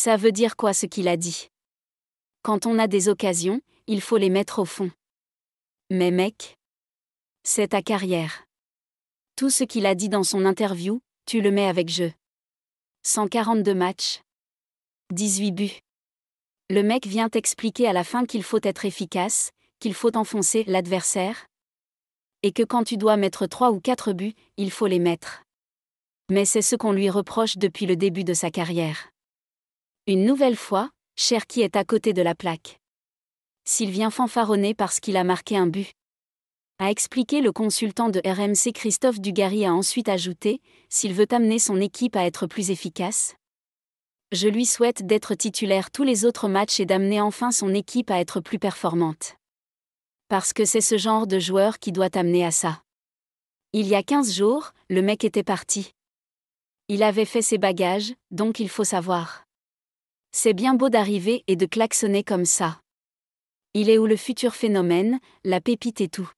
Ça veut dire quoi ce qu'il a dit Quand on a des occasions, il faut les mettre au fond. Mais mec, c'est ta carrière. Tout ce qu'il a dit dans son interview, tu le mets avec jeu. 142 matchs. 18 buts. Le mec vient t'expliquer à la fin qu'il faut être efficace, qu'il faut enfoncer l'adversaire, et que quand tu dois mettre 3 ou 4 buts, il faut les mettre. Mais c'est ce qu'on lui reproche depuis le début de sa carrière. Une nouvelle fois, Cherki est à côté de la plaque. vient fanfaronner parce qu'il a marqué un but. A expliqué le consultant de RMC Christophe Dugarry a ensuite ajouté, s'il veut amener son équipe à être plus efficace, je lui souhaite d'être titulaire tous les autres matchs et d'amener enfin son équipe à être plus performante. Parce que c'est ce genre de joueur qui doit amener à ça. Il y a 15 jours, le mec était parti. Il avait fait ses bagages, donc il faut savoir. C'est bien beau d'arriver et de klaxonner comme ça. Il est où le futur phénomène, la pépite et tout.